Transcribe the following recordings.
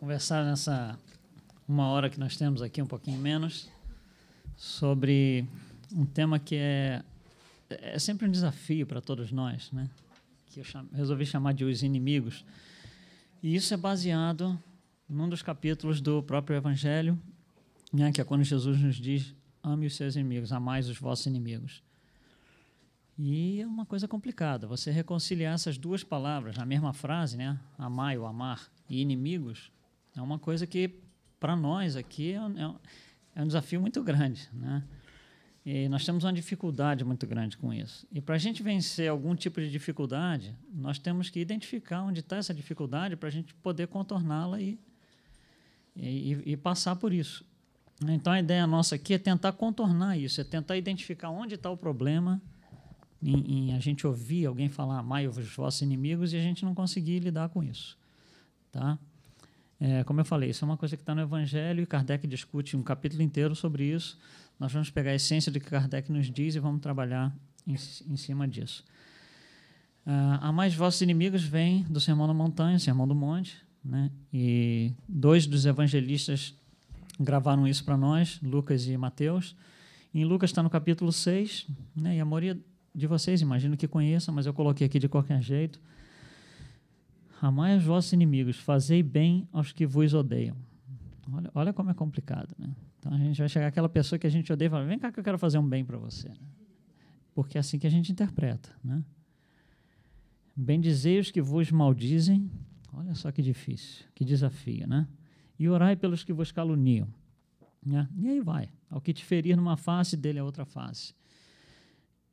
conversar nessa uma hora que nós temos aqui, um pouquinho menos, sobre um tema que é, é sempre um desafio para todos nós, né? que eu cham, resolvi chamar de os inimigos. E isso é baseado num dos capítulos do próprio Evangelho, né, que é quando Jesus nos diz: ame os seus inimigos, amais os vossos inimigos. E é uma coisa complicada você reconciliar essas duas palavras na mesma frase, né? Amai ou amar e inimigos, é uma coisa que, para nós aqui, é, é um, é um, desafio muito grande. Né? E nós temos uma dificuldade muito grande com isso. E para a gente vencer algum tipo de dificuldade, nós temos que identificar onde está essa dificuldade para a gente poder contorná-la e, e, e passar por isso. Então a ideia nossa aqui é tentar contornar isso, é tentar identificar onde está o problema, em, em, a gente ouvir alguém falar amai os vossos inimigos e a gente não conseguir lidar com isso, tá? É, como eu falei, isso é uma coisa que está no Evangelho e Kardec discute um capítulo inteiro sobre isso. Nós vamos pegar a essência do que Kardec nos diz e vamos trabalhar em, em cima disso. Uh, a mais vossos inimigos vem do Sermão da Montanha, Sermão do Monte, né? e dois dos evangelistas gravaram isso para nós, Lucas e Mateus. Em Lucas está no capítulo 6, né? e a maioria de vocês imagino que conheçam, mas eu coloquei aqui de qualquer jeito. Amai os vossos inimigos, fazei bem aos que vos odeiam. Olha, olha como é complicado, né? Então a gente vai chegar aquela pessoa que a gente odeia e fala: vem cá que eu quero fazer um bem para você. Né? Porque é assim que a gente interpreta, né? Bendizei os que vos maldizem. Olha só que difícil, que desafio, né? E orai pelos que vos caluniam. Né? E aí vai. Ao que te ferir numa face, dele é outra face.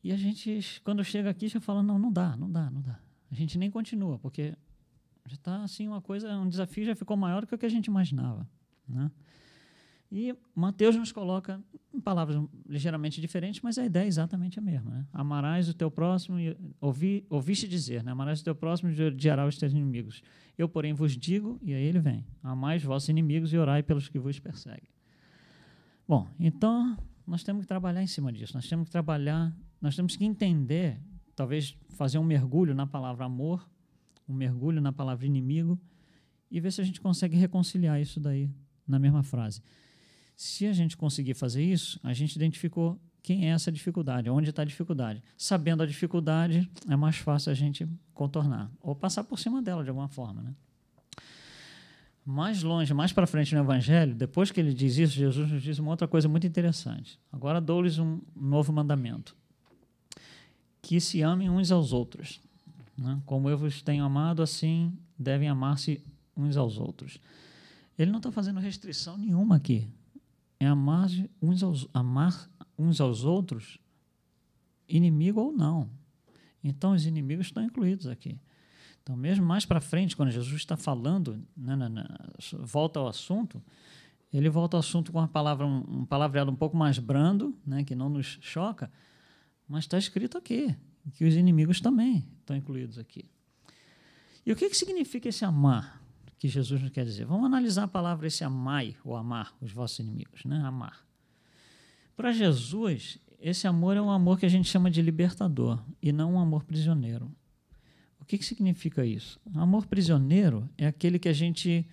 E a gente, quando chega aqui, já fala: não, não dá, não dá, não dá. A gente nem continua, porque já está assim uma coisa, um desafio já ficou maior do que o que a gente imaginava, né? E Mateus nos coloca em palavras ligeiramente diferentes, mas a ideia é exatamente a mesma. Né? Amarás o teu próximo, e ouvi, ouviste dizer, né? amarás o teu próximo e odiarás os teus inimigos. Eu, porém, vos digo, e aí ele vem, amais vossos inimigos e orai pelos que vos perseguem. Bom, então nós temos que trabalhar em cima disso, nós temos que trabalhar, nós temos que entender, talvez fazer um mergulho na palavra amor um mergulho na palavra inimigo e ver se a gente consegue reconciliar isso daí na mesma frase. Se a gente conseguir fazer isso, a gente identificou quem é essa dificuldade, onde está a dificuldade. Sabendo a dificuldade, é mais fácil a gente contornar ou passar por cima dela de alguma forma, né? Mais longe, mais para frente no Evangelho, depois que ele diz isso, Jesus nos diz uma outra coisa muito interessante. Agora dou-lhes um novo mandamento: que se amem uns aos outros. Né? Como eu vos tenho amado, assim devem amar-se uns aos outros. Ele não está fazendo restrição nenhuma aqui. É amar uns aos, amar uns aos outros, inimigo ou não. Então, os inimigos estão incluídos aqui. Então, mesmo mais para frente, quando Jesus está falando, né, na, na, volta ao assunto, ele volta ao assunto com uma palavra, um, um palavreado um pouco mais brando, né, que não nos choca, mas está escrito aqui que os inimigos também estão incluídos aqui. E o que, que significa esse amar que Jesus nos quer dizer? Vamos analisar a palavra esse amai ou amar os vossos inimigos, né? Amar. Para Jesus, esse amor é um amor que a gente chama de libertador e não um amor prisioneiro. O que, que significa isso? Um amor prisioneiro é aquele que a gente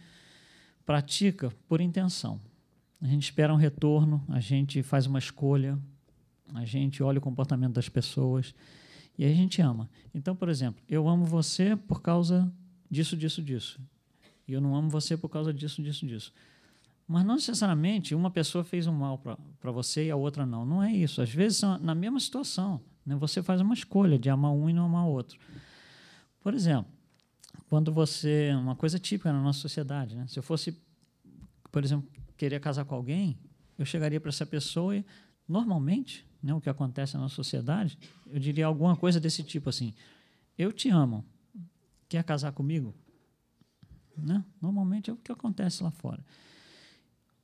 pratica por intenção. A gente espera um retorno, a gente faz uma escolha, a gente olha o comportamento das pessoas e aí a gente ama. Então, por exemplo, eu amo você por causa disso, disso, disso. E eu não amo você por causa disso, disso, disso. Mas não necessariamente uma pessoa fez um mal para você e a outra não. Não é isso. Às vezes, na mesma situação, né, você faz uma escolha de amar um e não amar outro. Por exemplo, quando você. Uma coisa típica na nossa sociedade, né? Se eu fosse, por exemplo, querer casar com alguém, eu chegaria para essa pessoa e normalmente, né, o que acontece na nossa sociedade, eu diria alguma coisa desse tipo assim: eu te amo, quer casar comigo? Né? Normalmente é o que acontece lá fora.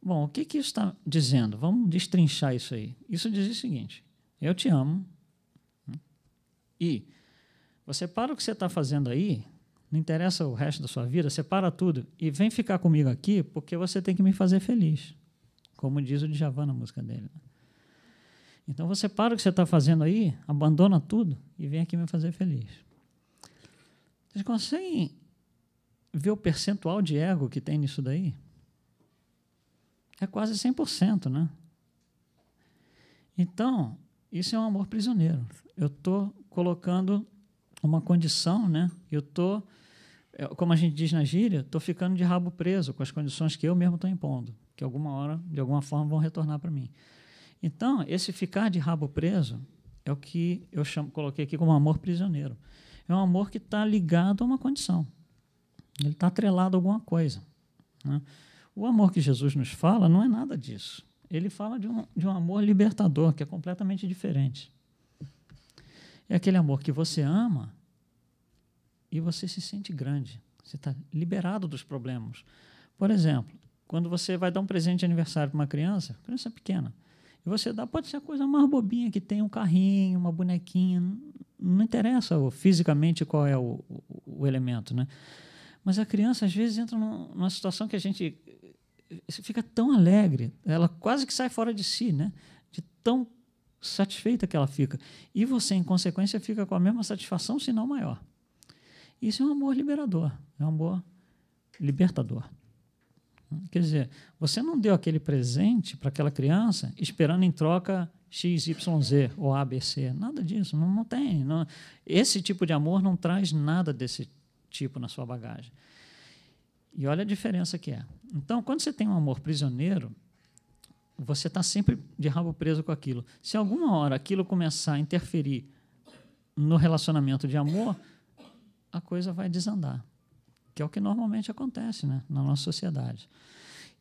Bom, o que, que isso está dizendo? Vamos destrinchar isso aí. Isso diz o seguinte: eu te amo né, e você para o que você está fazendo aí, não interessa o resto da sua vida, você para tudo e vem ficar comigo aqui porque você tem que me fazer feliz. Como diz o Djavan na música dele. Né? Então você para o que você está fazendo aí, abandona tudo e vem aqui me fazer feliz. Vocês conseguem ver o percentual de ego que tem nisso daí? É quase 100%, né? Então, isso é um amor prisioneiro. Eu estou colocando uma condição, né? Eu estou, é, como a gente diz na gíria, estou ficando de rabo preso com as condições que eu mesmo estou impondo, que alguma hora, de alguma forma, vão retornar para mim. Então, esse ficar de rabo preso é o que eu chamo, coloquei aqui como amor prisioneiro. É um amor que está ligado a uma condição. Ele está atrelado a alguma coisa. Né? O amor que Jesus nos fala não é nada disso. Ele fala de um, de um amor libertador, que é completamente diferente. É aquele amor que você ama e você se sente grande. Você está liberado dos problemas. Por exemplo, quando você vai dar um presente de aniversário para uma criança, criança pequena, e você dá, pode ser a coisa mais bobinha que tem, um carrinho, uma bonequinha, não, interessa fisicamente qual é o, o, o, elemento, né? Mas a criança, às vezes, entra numa situação que a gente eh, fica tão alegre, ela quase que sai fora de si, né? De tão satisfeita que ela fica. E você, em consequência, fica com a mesma satisfação, se não maior. Isso é um amor liberador, é um amor libertador. Quer dizer, você não deu aquele presente para aquela criança esperando em troca XYZ ou ABC. Nada disso, não, não tem. Não. Esse tipo de amor não traz nada desse tipo na sua bagagem. E olha a diferença que é. Então, quando você tem um amor prisioneiro, você está sempre de rabo preso com aquilo. Se alguma hora aquilo começar a interferir no relacionamento de amor, a coisa vai desandar que é o que normalmente acontece né, na nossa sociedade.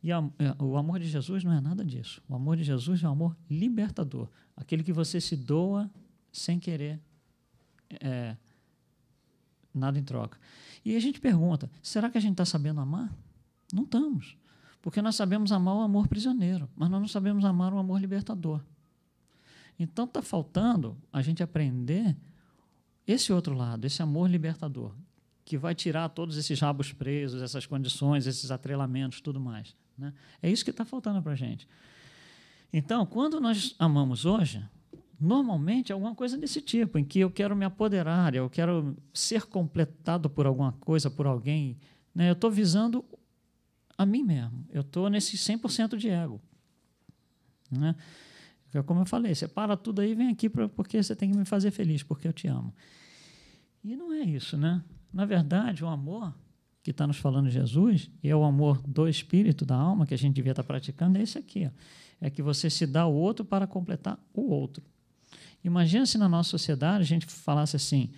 E a, é, o amor de Jesus não é nada disso. O amor de Jesus é um amor libertador aquele que você se doa sem querer é, nada em troca. E a gente pergunta: será que a gente está sabendo amar? Não estamos. Porque nós sabemos amar o amor prisioneiro, mas nós não sabemos amar o amor libertador. Então está faltando a gente aprender esse outro lado, esse amor libertador, que vai tirar todos esses rabos presos, essas condições, esses atrelamentos, tudo mais. Né? É isso que está faltando para a gente. Então, quando nós amamos hoje, normalmente é alguma coisa desse tipo, em que eu quero me apoderar, eu quero ser completado por alguma coisa, por alguém. Né? Eu estou visando a mim mesmo. Eu estou nesse 100% de ego. Né? É como eu falei, você para tudo aí, vem aqui pra, porque você tem que me fazer feliz, porque eu te amo. E não é isso, né? Na verdade, o amor que está nos falando Jesus, e é o amor do espírito, da alma, que a gente devia estar tá praticando, é esse aqui. Ó. É que você se dá ao outro para completar o outro. Imagina se na nossa sociedade a gente falasse assim: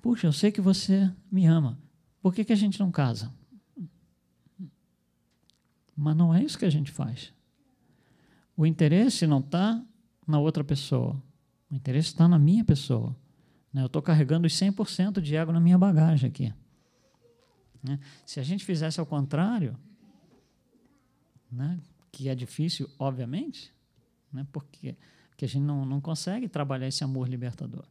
Puxa, eu sei que você me ama, por que, que a gente não casa? Mas não é isso que a gente faz. O interesse não está na outra pessoa, o interesse está na minha pessoa. Né, eu estou carregando os 100% de ego na minha bagagem aqui. Né, se a gente fizesse ao contrário, né, que é difícil, obviamente, né, porque, porque a gente não, não consegue trabalhar esse amor libertador.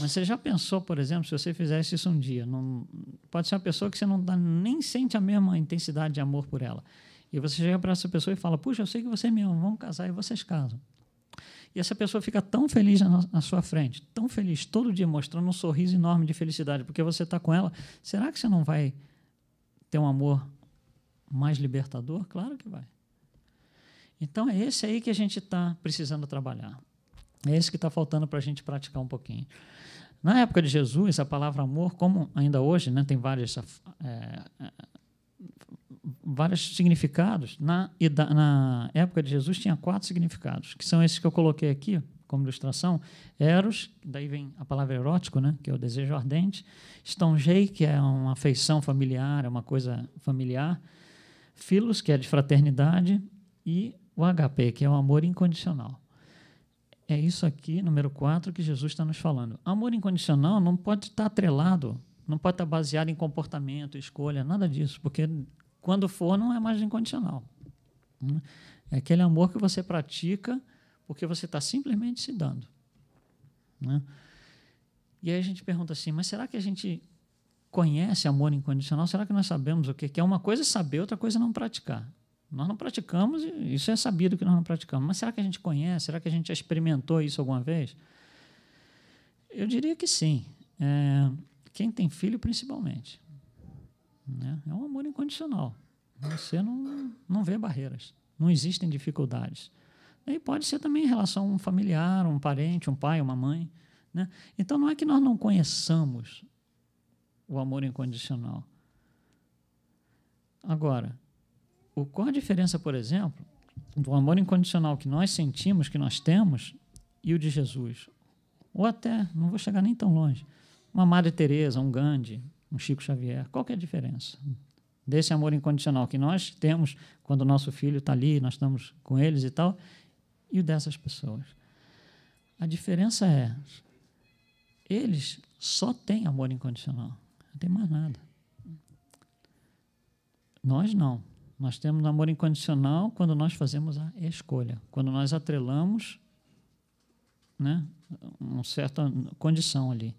Mas você já pensou, por exemplo, se você fizesse isso um dia? Não, pode ser uma pessoa que você não dá, tá, nem sente a mesma intensidade de amor por ela. E você chega para essa pessoa e fala: Puxa, eu sei que você é me ama, vamos casar, e vocês casam. E essa pessoa fica tão feliz na, na sua frente, tão feliz todo dia, mostrando um sorriso enorme de felicidade, porque você está com ela. Será que você não vai ter um amor mais libertador? Claro que vai. Então é esse aí que a gente está precisando trabalhar. É esse que está faltando para a gente praticar um pouquinho. Na época de Jesus, a palavra amor, como ainda hoje, né, tem várias é, vários significados. Na, na época de Jesus tinha quatro significados, que são esses que eu coloquei aqui como ilustração. Eros, daí vem a palavra erótico, né, que é o desejo ardente. Stonegei, que é uma afeição familiar, é uma coisa familiar. Filos, que é de fraternidade. E o HP, que é o amor incondicional. É isso aqui, número 4, que Jesus está nos falando. Amor incondicional não pode estar atrelado, não pode estar baseado em comportamento, escolha, nada disso, porque quando for, não é mais incondicional. É aquele amor que você pratica porque você está simplesmente se dando. Né? E aí a gente pergunta assim, mas será que a gente conhece amor incondicional? Será que nós sabemos o que é? Uma coisa é saber, outra coisa é não praticar. Nós não praticamos, isso é sabido que nós não praticamos. Mas será que a gente conhece? Será que a gente já experimentou isso alguma vez? Eu diria que sim. É, quem tem filho, principalmente. Né? É um amor incondicional. Você não, não vê barreiras, não existem dificuldades. E pode ser também em relação a um familiar, um parente, um pai, uma mãe. Né? Então não é que nós não conheçamos o amor incondicional. Agora, qual a diferença, por exemplo, do amor incondicional que nós sentimos, que nós temos, e o de Jesus? Ou até, não vou chegar nem tão longe, uma Madre Teresa, um Gandhi, um Chico Xavier. Qual que é a diferença? Desse amor incondicional que nós temos quando o nosso filho está ali, nós estamos com eles e tal, e o dessas pessoas. A diferença é, eles só têm amor incondicional, não tem mais nada. Nós não. Nós temos amor incondicional quando nós fazemos a escolha, quando nós atrelamos né, uma certa condição ali.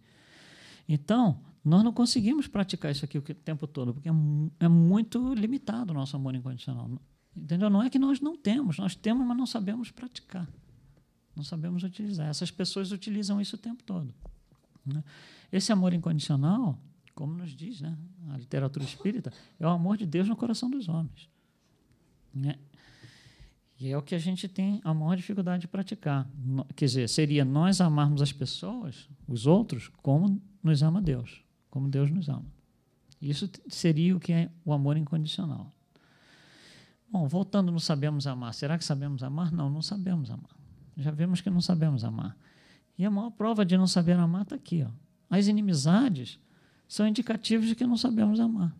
Então, nós não conseguimos praticar isso aqui o tempo todo, porque é, é, muito limitado o nosso amor incondicional. Entendeu? Não é que nós não temos, nós temos, mas não sabemos praticar. Não sabemos utilizar. Essas pessoas utilizam isso o tempo todo. Né? Esse amor incondicional, como nos diz né, a literatura espírita, é o amor de Deus no coração dos homens. Né? E é o que a gente tem a maior dificuldade de praticar. Quer dizer, seria nós amarmos as pessoas, os outros, como nos ama Deus como Deus nos ama. Isso seria o que é o amor incondicional. Bom, voltando, não sabemos amar. Será que sabemos amar? Não, não sabemos amar. Já vemos que não sabemos amar. E a maior prova de não saber amar está aqui. Ó. As inimizades são indicativos de que não sabemos amar.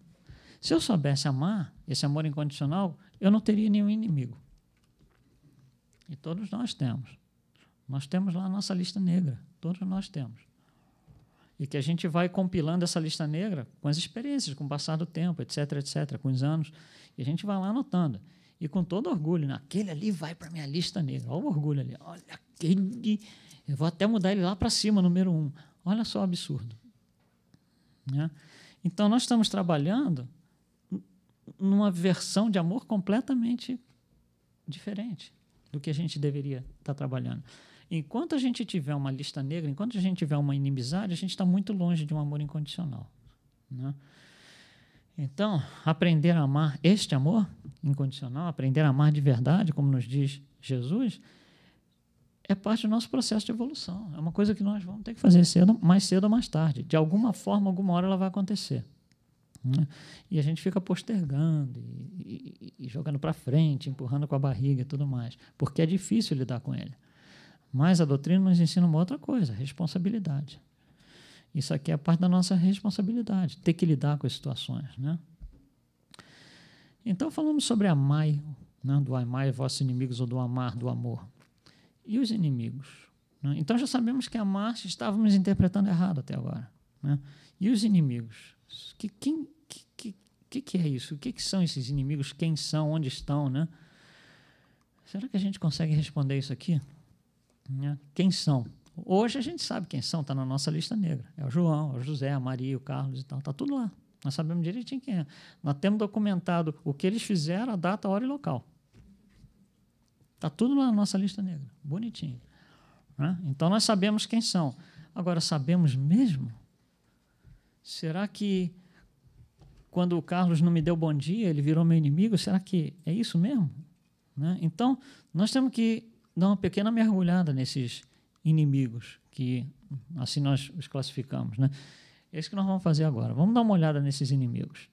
Se eu soubesse amar, esse amor incondicional, eu não teria nenhum inimigo. E todos nós temos. Nós temos lá a nossa lista negra. Todos nós temos e que a gente vai compilando essa lista negra com as experiências, com o passar do tempo, etc, etc, com os anos, e a gente vai lá anotando. E com todo orgulho, naquele ali vai para minha lista negra. Olha o orgulho ali, olha aquele. Eu vou até mudar ele lá para cima, número um. Olha só o absurdo. Né? Então, nós estamos trabalhando numa versão de amor completamente diferente do que a gente deveria estar tá trabalhando. Enquanto a gente tiver uma lista negra, enquanto a gente tiver uma inimizade, a gente está muito longe de um amor incondicional. Né? Então, aprender a amar este amor incondicional, aprender a amar de verdade, como nos diz Jesus, é parte do nosso processo de evolução. É uma coisa que nós vamos ter que fazer cedo, mais cedo ou mais tarde. De alguma forma, alguma hora ela vai acontecer. Né? E a gente fica postergando e, e, e jogando para frente, empurrando com a barriga e tudo mais, porque é difícil lidar com ele. Mas a doutrina nos ensina uma outra coisa, responsabilidade. Isso aqui é parte da nossa responsabilidade, ter que lidar com as situações, né? Então falamos sobre amar, né? do amai vossos inimigos ou do amar, do amor. E os inimigos? Né? Então já sabemos que amar estávamos interpretando errado até agora. Né? E os inimigos? Que, quem, que, que, que é isso? O que, que são esses inimigos? Quem são? Onde estão? Né? Será que a gente consegue responder isso aqui? Né? Quem são? Hoje a gente sabe quem são, está na nossa lista negra. É o João, é o José, a Maria, o Carlos e tal. Está tudo lá. Nós sabemos direitinho quem é. Nós temos documentado o que eles fizeram, a data, a hora e local. Está tudo lá na nossa lista negra. Bonitinho. Né? Então nós sabemos quem são. Agora, sabemos mesmo? Será que quando o Carlos não me deu bom dia, ele virou meu inimigo? Será que é isso mesmo? Né? Então, nós temos que dar uma pequena mergulhada nesses inimigos que assim nós os classificamos, né? É isso que nós vamos fazer agora. Vamos dar uma olhada nesses inimigos.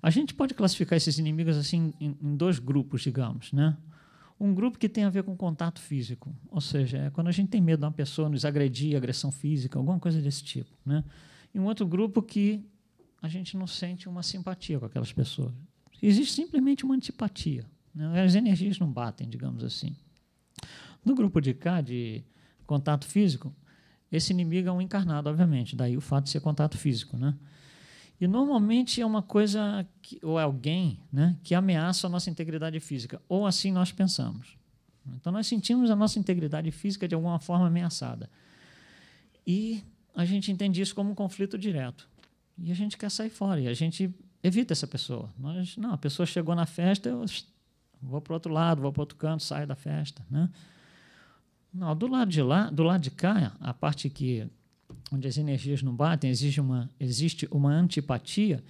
A gente pode classificar esses inimigos assim em, em dois grupos, digamos, né? Um grupo que tem a ver com contato físico, ou seja, é quando a gente tem medo de uma pessoa nos agredir, agressão física, alguma coisa desse tipo, né? E um outro grupo que a gente não sente uma simpatia com aquelas pessoas. Existe simplesmente uma antipatia. Né? As energias não batem, digamos assim. No grupo de cá, de contato físico, esse inimigo é um encarnado, obviamente, daí o fato de ser contato físico, né? E normalmente é uma coisa que, ou é alguém, né, que ameaça a nossa integridade física, ou assim nós pensamos. Então nós sentimos a nossa integridade física de alguma forma ameaçada. E a gente entende isso como um conflito direto. E a gente quer sair fora, e a gente evita essa pessoa. Nós, não, a pessoa chegou na festa, eu vou para o outro lado, vou para outro canto, saio da festa, né? Não, do lado de lá, do lado de cá, a parte que onde as energias não batem, existe uma, existe uma antipatia.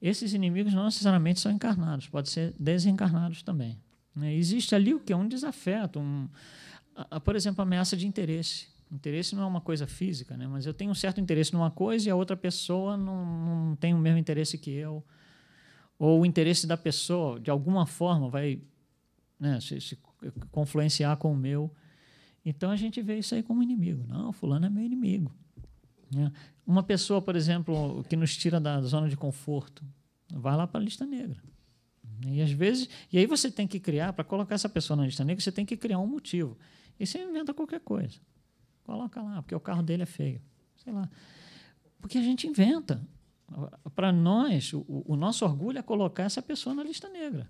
Esses inimigos não necessariamente são encarnados, pode ser desencarnados também. Né? Existe ali o que é um desafeto, um, a, a, por exemplo, ameaça de interesse. Interesse não é uma coisa física, né? mas eu tenho um certo interesse numa coisa e a outra pessoa não, não tem o mesmo interesse que eu. Ou o interesse da pessoa, de alguma forma, vai né, se, se confluenciar com o meu. Então a gente vê isso aí como inimigo. Não, fulano é meu inimigo. Né? Uma pessoa, por exemplo, que nos tira da zona de conforto, vai lá para a lista negra. E às vezes, e aí você tem que criar para colocar essa pessoa na lista negra, você tem que criar um motivo. E você inventa qualquer coisa. Coloca lá, porque o carro dele é feio. Sei lá. Porque a gente inventa. Para nós, o, o, nosso orgulho é colocar essa pessoa na lista negra.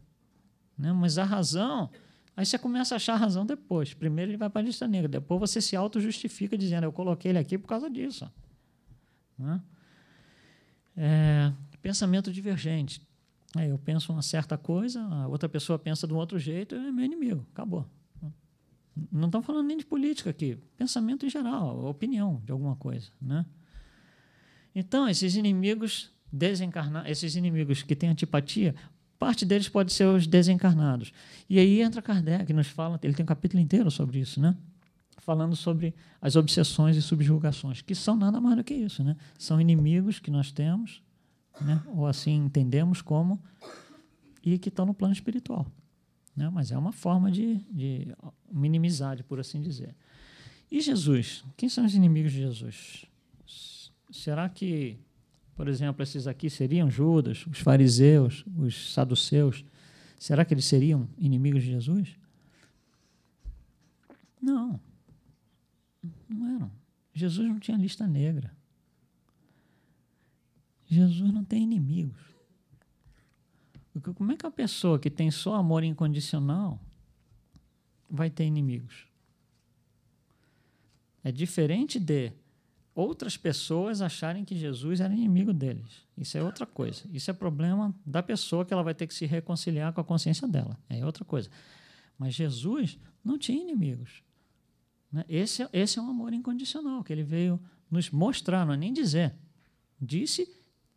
Né? Mas a razão Aí você começa a achar razão depois. Primeiro ele vai para a lista negra, depois você se auto-justifica dizendo: eu coloquei ele aqui por causa disso. Né? É, pensamento divergente. Aí eu penso uma certa coisa, a outra pessoa pensa de um outro jeito, é meu inimigo, acabou. Não estamos falando nem de política aqui, pensamento em geral, opinião de alguma coisa. Né? Então, esses inimigos desencarnados, esses inimigos que têm antipatia, Parte deles pode ser os desencarnados. E aí entra Kardec, nos fala, ele tem um capítulo inteiro sobre isso, né? falando sobre as obsessões e subjugações, que são nada mais do que isso, né? São inimigos que nós temos, né? ou assim entendemos como, e que estão no plano espiritual. Né? Mas é uma forma de, de minimizar, por assim dizer. E Jesus? Quem são os inimigos de Jesus? Será que por exemplo, esses aqui seriam Judas, os fariseus, os saduceus. Será que eles seriam inimigos de Jesus? Não. Não eram. Jesus não tinha lista negra. Jesus não tem inimigos. Como é que a pessoa que tem só amor incondicional vai ter inimigos? É diferente de outras pessoas acharem que Jesus era inimigo deles. Isso é outra coisa. Isso é problema da pessoa que ela vai ter que se reconciliar com a consciência dela. É outra coisa. Mas Jesus não tinha inimigos. Né? Esse, é, esse é um amor incondicional que ele veio nos mostrar, não é nem dizer. Disse,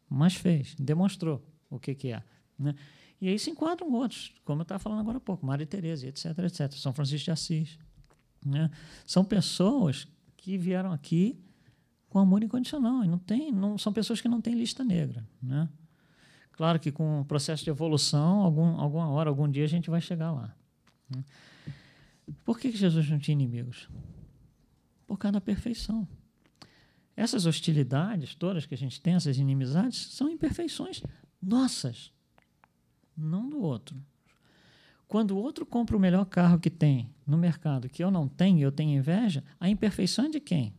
mas fez, demonstrou o que, que é. Né? E aí se enquadram outros, como eu estava falando agora há pouco, Maria Teresa, etc, etc. São Francisco de Assis. Né? São pessoas que vieram aqui com amor incondicional. E não tem, não, são pessoas que não têm lista negra. Né? Claro que com o processo de evolução, algum, alguma hora, algum dia a gente vai chegar lá. Né? Por que Jesus não tinha inimigos? Por causa da perfeição. Essas hostilidades todas que a gente tem, essas inimizades, são imperfeições nossas, não do outro. Quando o outro compra o melhor carro que tem no mercado que eu não tenho e eu tenho inveja, a imperfeição é de quem?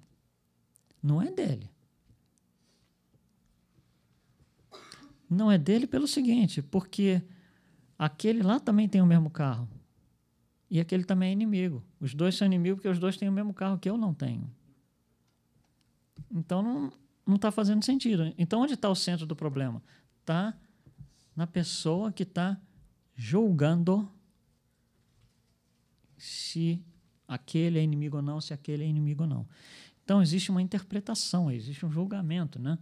Não é dele. Não é dele pelo seguinte, porque aquele lá também tem o mesmo carro. E aquele também é inimigo. Os dois são inimigos porque os dois têm o mesmo carro que eu não tenho. Então não está fazendo sentido. Então onde está o centro do problema? Está na pessoa que está julgando se aquele é inimigo ou não, se aquele é inimigo ou não. Então existe uma interpretação, existe um julgamento, né?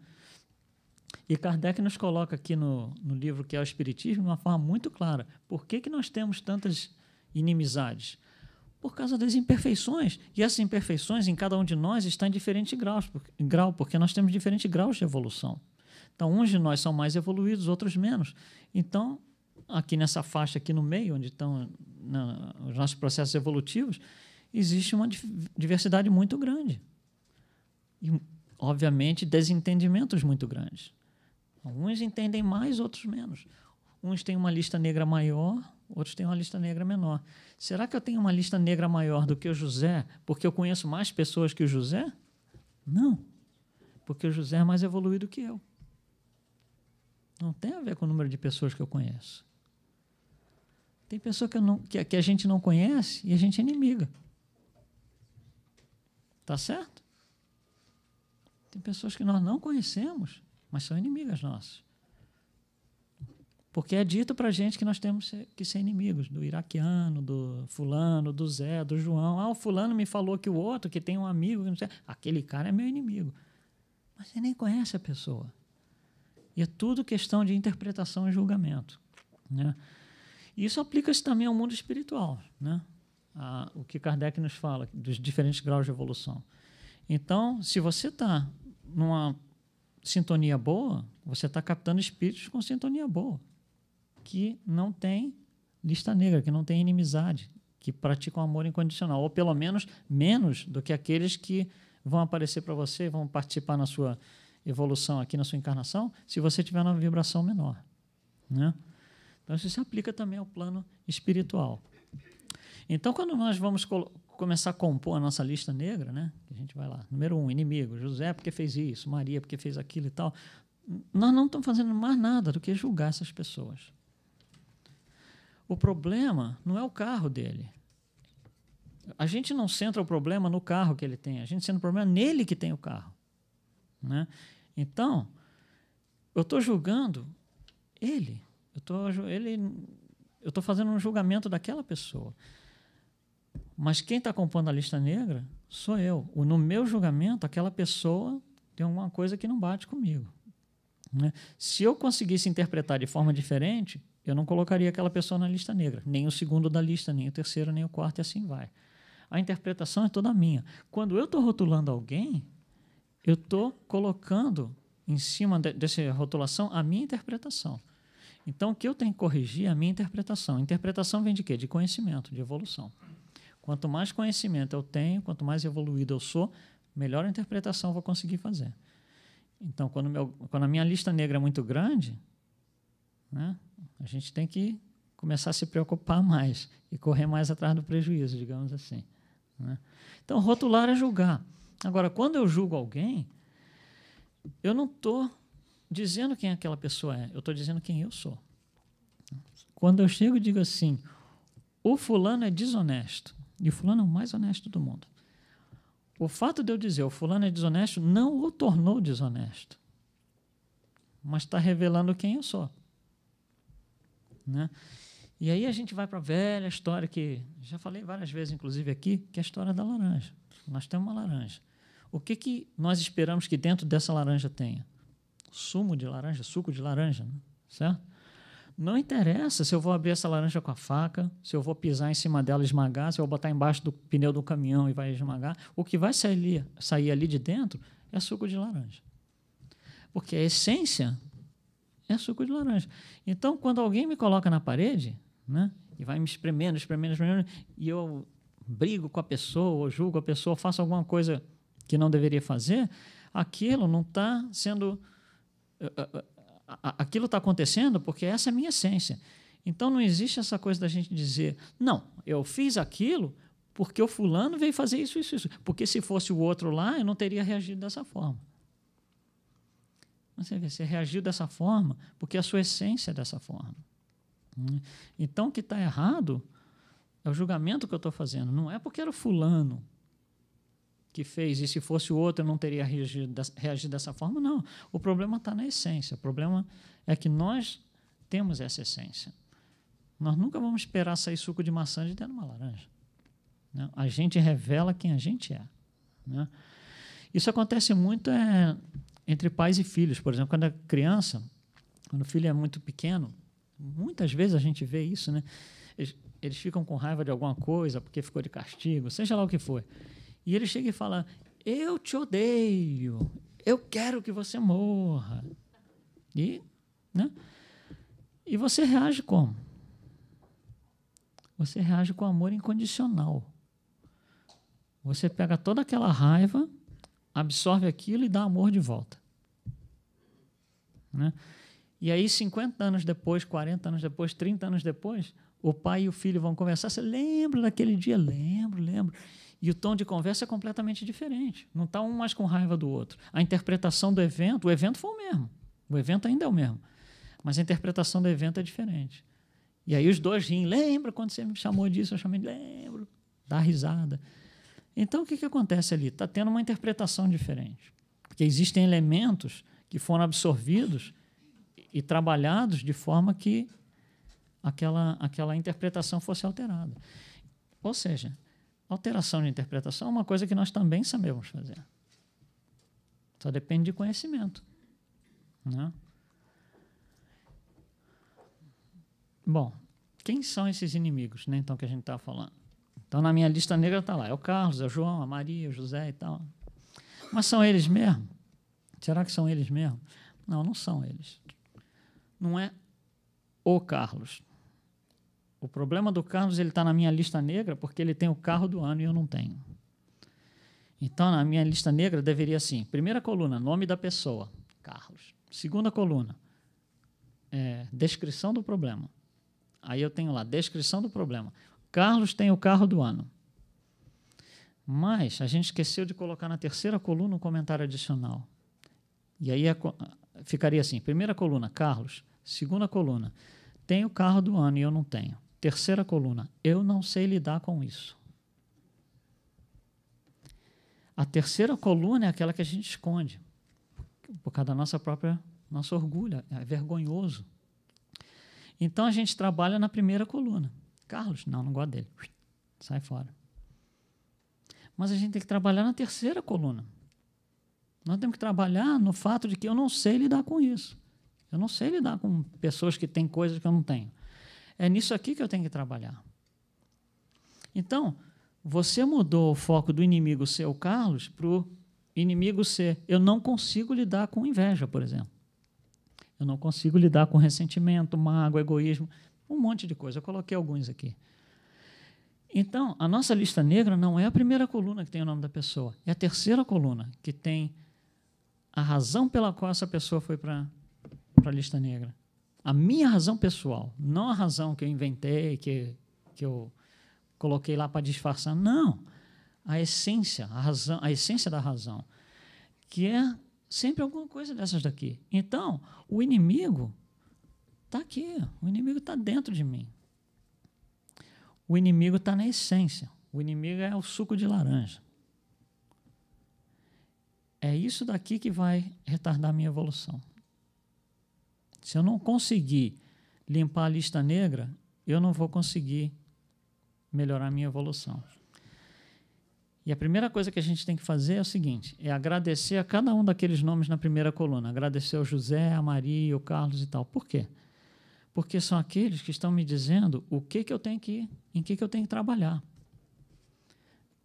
E Kardec nos coloca aqui no, no livro que é o Espiritismo de uma forma muito clara. Por que, que nós temos tantas inimizades? Por causa das imperfeições. E essas imperfeições em cada um de nós estão em diferente graus, porque, grau, porque nós temos diferentes graus de evolução. Então, uns de nós são mais evoluídos, outros menos. Então, aqui nessa faixa aqui no meio, onde estão na, né, os nossos processos evolutivos, existe uma diversidade muito grande. E, obviamente, desentendimentos muito grandes. Alguns entendem mais, outros menos. Uns têm uma lista negra maior, outros têm uma lista negra menor. Será que eu tenho uma lista negra maior do que o José porque eu conheço mais pessoas que o José? Não, porque o José é mais evoluído que eu. Não tem a ver com o número de pessoas que eu conheço. Tem pessoa que, não, que, que a gente não conhece e a gente é inimiga. Tá certo? Tem pessoas que nós não conhecemos, mas são inimigas nossas. Porque é dito para a gente que nós temos que ser inimigos do iraquiano, do fulano, do Zé, do João. Ah, o fulano me falou que o outro, que tem um amigo, que não sei, aquele cara é meu inimigo. Mas você nem conhece a pessoa. E é tudo questão de interpretação e julgamento. Né? Isso aplica-se também ao mundo espiritual, né? A, o que Kardec nos fala dos diferentes graus de evolução. Então, se você está numa sintonia boa, você está captando espíritos com sintonia boa, que não tem lista negra, que não tem inimizade, que praticam amor incondicional, ou pelo menos menos do que aqueles que vão aparecer para você, vão participar na sua evolução aqui, na sua encarnação, se você tiver uma vibração menor. Né? Então, isso se aplica também ao plano espiritual. Então, quando nós vamos começar a compor a nossa lista negra, né? A gente vai lá. Número um, inimigo. José porque fez isso, Maria porque fez aquilo e tal. Nós não estamos fazendo mais nada do que julgar essas pessoas. O problema não é o carro dele. A gente não centra o problema no carro que ele tem. A gente centra o problema nele que tem o carro. Né? Então, eu estou julgando ele. Eu estou ele, eu fazendo um julgamento daquela pessoa. Mas quem está compondo a lista negra sou eu. No meu julgamento, aquela pessoa tem alguma coisa que não bate comigo. Né? Se eu conseguisse interpretar de forma diferente, eu não colocaria aquela pessoa na lista negra, nem o segundo da lista, nem o terceiro, nem o quarto, e assim vai. A interpretação é toda minha. Quando eu estou rotulando alguém, eu estou colocando em cima de, dessa rotulação a minha interpretação. Então, o que eu tenho que corrigir é a minha interpretação. interpretação vem de quê? De conhecimento, de evolução. Quanto mais conhecimento eu tenho, quanto mais evoluído eu sou, melhor interpretação eu vou conseguir fazer. Então, quando, meu, quando a minha lista negra é muito grande, né, a gente tem que começar a se preocupar mais e correr mais atrás do prejuízo, digamos assim. Né? Então, rotular é julgar. Agora, quando eu julgo alguém, eu não estou dizendo quem aquela pessoa é, eu estou dizendo quem eu sou. Quando eu chego e digo assim, o fulano é desonesto, e o fulano é o mais honesto do mundo. O fato de eu dizer o fulano é desonesto não o tornou desonesto, mas está revelando quem eu sou. Né? E aí a gente vai para a velha história que já falei várias vezes, inclusive aqui, que é a história da laranja. Nós temos uma laranja. O que, que nós esperamos que dentro dessa laranja tenha? Sumo de laranja, suco de laranja, né? certo? Não interessa se eu vou abrir essa laranja com a faca, se eu vou pisar em cima dela e esmagar, se eu vou botar embaixo do pneu do caminhão e vai esmagar. O que vai sair, sair ali de dentro é suco de laranja. Porque a essência é suco de laranja. Então, quando alguém me coloca na parede, né, e vai me espremendo, espremendo, espremendo, e eu brigo com a pessoa, ou julgo a pessoa, ou faço alguma coisa que não deveria fazer, aquilo não está sendo eh, eh, aquilo está acontecendo porque essa é a minha essência. Então não existe essa coisa da gente dizer, não, eu fiz aquilo porque o fulano veio fazer isso, isso, isso. Porque se fosse o outro lá, eu não teria reagido dessa forma. Você vê, você reagiu dessa forma porque a sua essência é dessa forma. Então o que está errado é o julgamento que eu estou fazendo. Não é porque era o fulano que fez, e se fosse o outro não teria reagido, reagido dessa forma. Não, o problema está na essência. O problema é que nós temos essa essência. Nós nunca vamos esperar sair suco de maçã de dentro de uma laranja. Né? A gente revela quem a gente é. Né? Isso acontece muito é, entre pais e filhos. Por exemplo, quando a é criança, quando o filho é muito pequeno, muitas vezes a gente vê isso, né? Eles, eles ficam com raiva de alguma coisa porque ficou de castigo, seja lá o que foi. E ele chega e fala: Eu te odeio, eu quero que você morra. E, né? e você reage como? Você reage com amor incondicional. Você pega toda aquela raiva, absorve aquilo e dá amor de volta. Né? E aí, 50 anos depois, 40 anos depois, 30 anos depois, o pai e o filho vão conversar. Você lembra daquele dia? Lembro, lembro. E o tom de conversa é completamente diferente. Não está um mais com raiva do outro. A interpretação do evento, o evento foi o mesmo. O evento ainda é o mesmo. Mas a interpretação do evento é diferente. E aí os dois riem. Lembra quando você me chamou disso? Eu chamei, lembro. Dá risada. Então, o que, que acontece ali? Está tendo uma interpretação diferente. Porque existem elementos que foram absorvidos e trabalhados de forma que aquela, aquela interpretação fosse alterada. Ou seja, Alteração de interpretação é uma coisa que nós também sabemos fazer. Só depende de conhecimento. Né? Bom, quem são esses inimigos, né, então, que a gente está falando? Então, na minha lista negra está lá, é o Carlos, é o João, a Maria, o José e tal. Mas são eles mesmo? Será que são eles mesmo? Não, não são eles. Não é o Carlos, o problema do Carlos ele está na minha lista negra porque ele tem o carro do ano e eu não tenho. Então, na minha lista negra deveria assim: primeira coluna, nome da pessoa, Carlos. Segunda coluna, é, descrição do problema. Aí eu tenho lá descrição do problema. Carlos tem o carro do ano. Mas a gente esqueceu de colocar na terceira coluna um comentário adicional. E aí a, ficaria assim: primeira coluna, Carlos. Segunda coluna, tem o carro do ano e eu não tenho. Terceira coluna, eu não sei lidar com isso. A terceira coluna é aquela que a gente esconde, por causa da nossa própria nossa orgulha, é vergonhoso. Então a gente trabalha na primeira coluna. Carlos, não, não gosto dele. Sai fora. Mas a gente tem que trabalhar na terceira coluna. Nós temos que trabalhar no fato de que eu não sei lidar com isso. Eu não sei lidar com pessoas que têm coisas que eu não tenho. É nisso aqui que eu tenho que trabalhar. Então, você mudou o foco do inimigo ser o Carlos para o inimigo ser eu não consigo lidar com inveja, por exemplo. Eu não consigo lidar com ressentimento, mágoa, egoísmo, um monte de coisa. Eu coloquei alguns aqui. Então, a nossa lista negra não é a primeira coluna que tem o nome da pessoa, é a terceira coluna que tem a razão pela qual essa pessoa foi para a lista negra a minha razão pessoal, não a razão que eu inventei, que, que eu coloquei lá para disfarçar, não. A essência, a razão, a essência da razão, que é sempre alguma coisa dessas daqui. Então, o inimigo está aqui, o inimigo está dentro de mim. O inimigo está na essência. O inimigo é o suco de laranja. É isso daqui que vai retardar minha evolução. Se eu não conseguir limpar a lista negra, eu não vou conseguir melhorar a minha evolução. E a primeira coisa que a gente tem que fazer é o seguinte: é agradecer a cada um daqueles nomes na primeira coluna. Agradecer ao José, a Maria, ao Carlos e tal. Por quê? Porque são aqueles que estão me dizendo o que, que eu tenho que, ir, em que, que eu tenho que trabalhar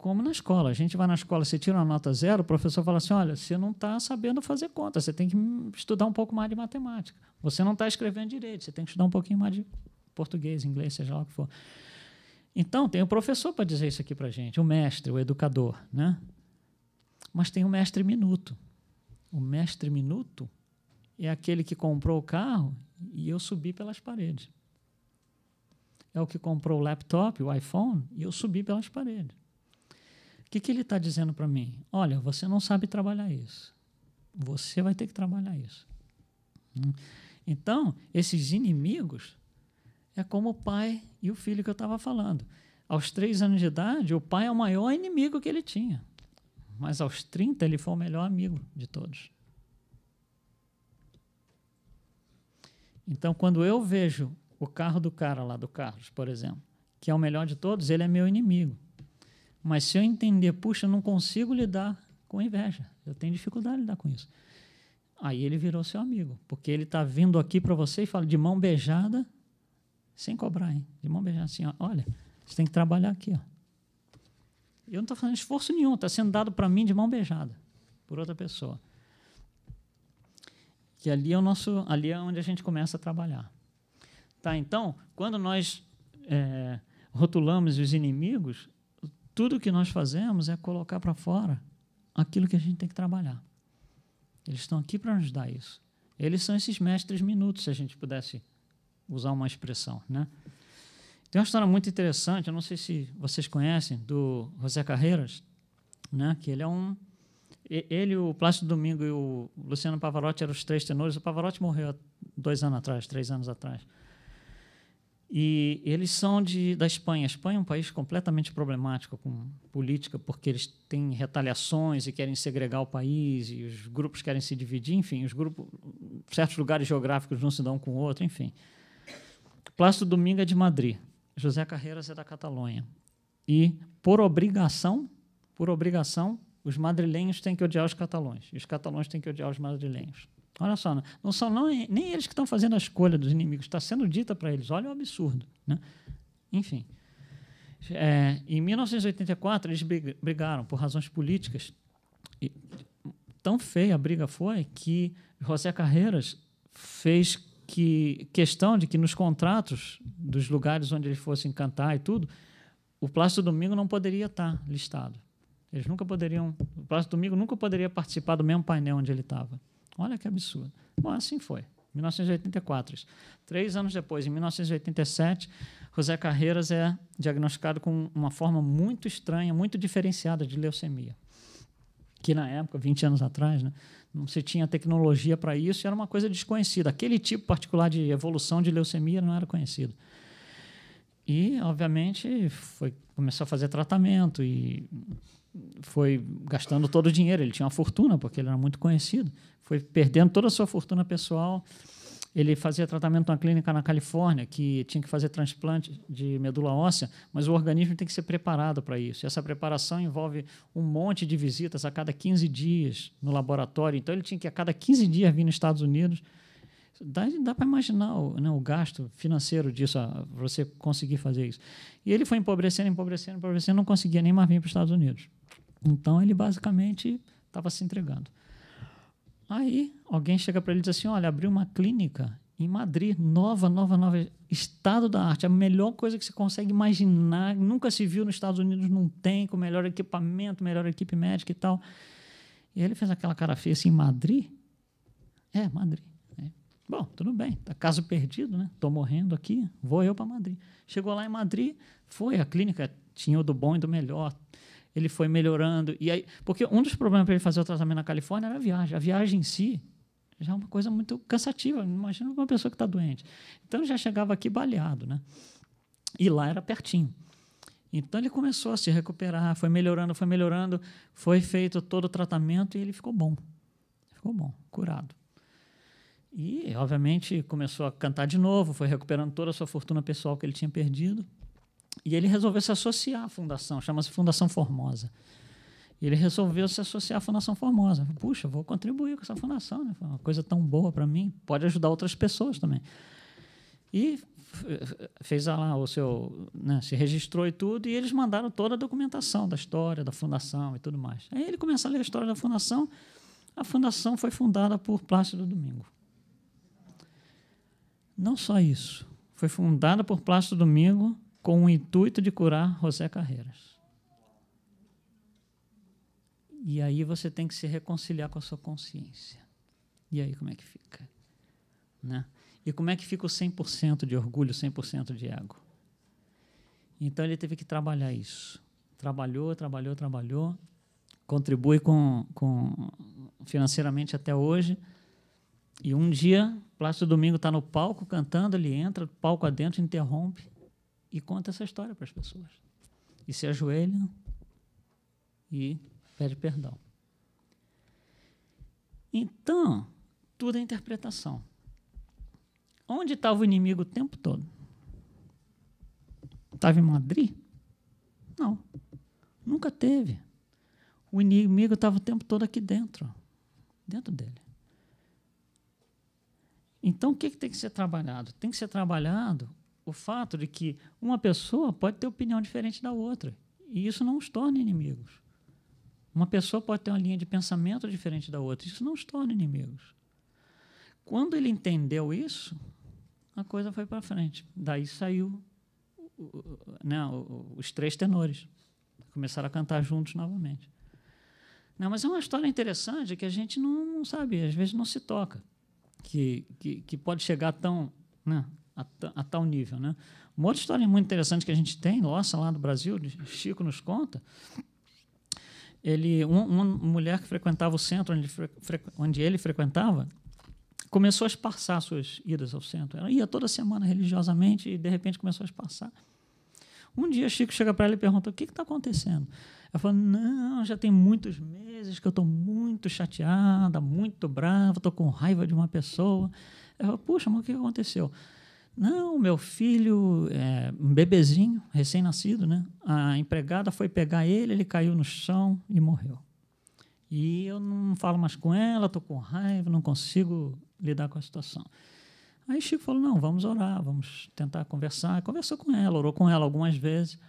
como na escola. A gente vai na escola, você tira uma nota zero, o professor fala assim: olha, você não está sabendo fazer conta, você tem que estudar um pouco mais de matemática. Você não está escrevendo direito, você tem que estudar um pouquinho mais de português, inglês, seja lá o que for. Então, tem o professor para dizer isso aqui para a gente, o mestre, o educador. Né? Mas tem o mestre minuto. O mestre minuto é aquele que comprou o carro e eu subi pelas paredes. É o que comprou o laptop, o iPhone, e eu subi pelas paredes que, que ele está dizendo para mim? Olha, você não sabe trabalhar isso. Você vai ter que trabalhar isso. Hum. Então, esses inimigos é como o pai e o filho que eu estava falando. Aos três anos de idade, o pai é o maior inimigo que ele tinha. Mas aos 30, ele foi o melhor amigo de todos. Então, quando eu vejo o carro do cara lá, do Carlos, por exemplo, que é o melhor de todos, ele é meu inimigo. Mas se eu entender, puxa, eu não consigo lidar com inveja, eu tenho dificuldade de lidar com isso. Aí ele virou seu amigo, porque ele está vindo aqui para você e fala de mão beijada, sem cobrar, hein? De mão beijada assim, ó, olha, você tem que trabalhar aqui, ó. Eu não estou fazendo esforço nenhum, está sendo dado para mim de mão beijada por outra pessoa. Que ali é o nosso, ali é onde a gente começa a trabalhar. Tá? Então, quando nós é, rotulamos os inimigos, tudo que nós fazemos é colocar para fora aquilo que a gente tem que trabalhar. Eles estão aqui para nos dar isso. Eles são esses mestres minutos, se a gente pudesse usar uma expressão, né? Tem uma história muito interessante, eu não sei se vocês conhecem, do José Carreiras, né? Que ele é um ele, o Plácido Domingo e o Luciano Pavarotti eram os três tenores. O Pavarotti morreu dois anos atrás, três anos atrás. E eles são de, da Espanha. A Espanha é um país completamente problemático com política, porque eles têm retaliações e querem segregar o país, e os grupos querem se dividir, enfim, os grupos, certos lugares geográficos não se dão com o outro, enfim. Plácido Domingo é de Madrid, José Carreiras é da Catalunha. E, por obrigação, por obrigação, os madrilenhos têm que odiar os catalões, e os catalões têm que odiar os madrilenhos. Olha só, né? não são não, é, nem eles que estão fazendo a escolha dos inimigos, está sendo dita para eles. Olha o absurdo. Né? Enfim. É, em 1984, eles brigaram por razões políticas. E tão feia a briga foi que José Carreiras fez que questão de que nos contratos dos lugares onde eles fossem cantar e tudo, o Plácido Domingo não poderia estar listado. Eles nunca poderiam, o Plácido Domingo nunca poderia participar do mesmo painel onde ele estava. Olha que absurdo. Bom, assim foi. 1984. Três anos depois, em 1987, José Carreiras é diagnosticado com uma forma muito estranha, muito diferenciada de leucemia. Que na época, 20 anos atrás, né, não se tinha tecnologia para isso, era uma coisa desconhecida. Aquele tipo particular de evolução de leucemia não era conhecido. E, obviamente, foi começou a fazer tratamento e foi gastando todo o dinheiro. Ele tinha uma fortuna, porque ele era muito conhecido. Foi perdendo toda a sua fortuna pessoal. Ele fazia tratamento numa clínica na Califórnia, que tinha que fazer transplante de medula óssea, mas o organismo tem que ser preparado para isso. E essa preparação envolve um monte de visitas a cada 15 dias no laboratório. Então, ele tinha que, a cada 15 dias, vir nos Estados Unidos. Dá, dá para imaginar o, né, o gasto financeiro disso, você conseguir fazer isso. E ele foi empobrecendo, empobrecendo, empobrecendo, não conseguia nem mais vir para os Estados Unidos. Então ele basicamente estava se entregando. Aí alguém chega para ele e diz assim: olha, abriu uma clínica em Madrid, nova, nova, nova, estado da arte, a melhor coisa que você consegue imaginar, nunca se viu nos Estados Unidos, não tem, com melhor equipamento, melhor equipe médica e tal. E ele fez aquela cara feia assim: Madrid? É, Madrid. É. Bom, tudo bem, tá caso perdido, né? Tô morrendo aqui, vou eu para Madrid. Chegou lá em Madrid, foi, a clínica tinha o do bom e do melhor ele foi melhorando. E aí, porque um dos problemas para ele fazer o tratamento na Califórnia era a viagem. A viagem em si já é uma coisa muito cansativa. Imagina uma pessoa que está doente. Então já chegava aqui baleado, né? E lá era pertinho. Então ele começou a se recuperar, foi melhorando, foi melhorando, foi feito todo o tratamento e ele ficou bom. Ficou bom, curado. E, obviamente, começou a cantar de novo, foi recuperando toda a sua fortuna pessoal que ele tinha perdido. E ele resolveu se associar à fundação, chama-se Fundação Formosa. E ele resolveu se associar à Fundação Formosa. Puxa, vou contribuir com essa fundação, né? Foi uma coisa tão boa para mim, pode ajudar outras pessoas também. E fez lá o seu, né, se registrou e tudo, e eles mandaram toda a documentação da história da fundação e tudo mais. Aí ele começa a ler a história da fundação. A fundação foi fundada por Plácido Domingo. Não só isso, foi fundada por Plácido Domingo com o intuito de curar José Carreiras. E aí você tem que se reconciliar com a sua consciência. E aí como é que fica? Né? E como é que fica o 100% de orgulho, 100% de ego? Então ele teve que trabalhar isso. Trabalhou, trabalhou, trabalhou, contribui com, com financeiramente até hoje. E um dia, Plácido Domingo está no palco cantando, ele entra, palco adentro, interrompe e conta essa história para as pessoas. E se ajoelha e pede perdão. Então, tudo é interpretação. Onde estava o inimigo o tempo todo? Estava em Madrid? Não. Nunca teve. O inimigo estava o tempo todo aqui dentro dentro dele. Então, o que, que tem que ser trabalhado? Tem que ser trabalhado o fato de que uma pessoa pode ter opinião diferente da outra e isso não os torna inimigos. Uma pessoa pode ter uma linha de pensamento diferente da outra, isso não os torna inimigos. Quando ele entendeu isso, a coisa foi para frente. Daí saiu né, os três tenores. Começaram a cantar juntos novamente. Não, mas é uma história interessante que a gente não, sabe, às vezes não se toca. Que, que, que pode chegar tão. Né, a, a, tal nível. Né? Uma outra história muito interessante que a gente tem, nossa, lá do Brasil, Chico nos conta, ele, uma, uma mulher que frequentava o centro onde ele, fre, onde ele frequentava, começou a espaçar suas idas ao centro. Ela ia toda semana religiosamente e, de repente, começou a espaçar. Um dia, Chico chega para ela e pergunta: O que está acontecendo? Ela fala Não, já tem muitos meses que eu estou muito chateada, muito brava, estou com raiva de uma pessoa. Ela fala Puxa, mas o que aconteceu? Não, meu filho, é, um bebezinho, recém-nascido, né? A empregada foi pegar ele, ele caiu no chão e morreu. E eu não falo mais com ela, estou com raiva, não consigo lidar com a situação. Aí Chico falou: não, vamos orar, vamos tentar conversar. Conversou com ela, orou com ela algumas vezes.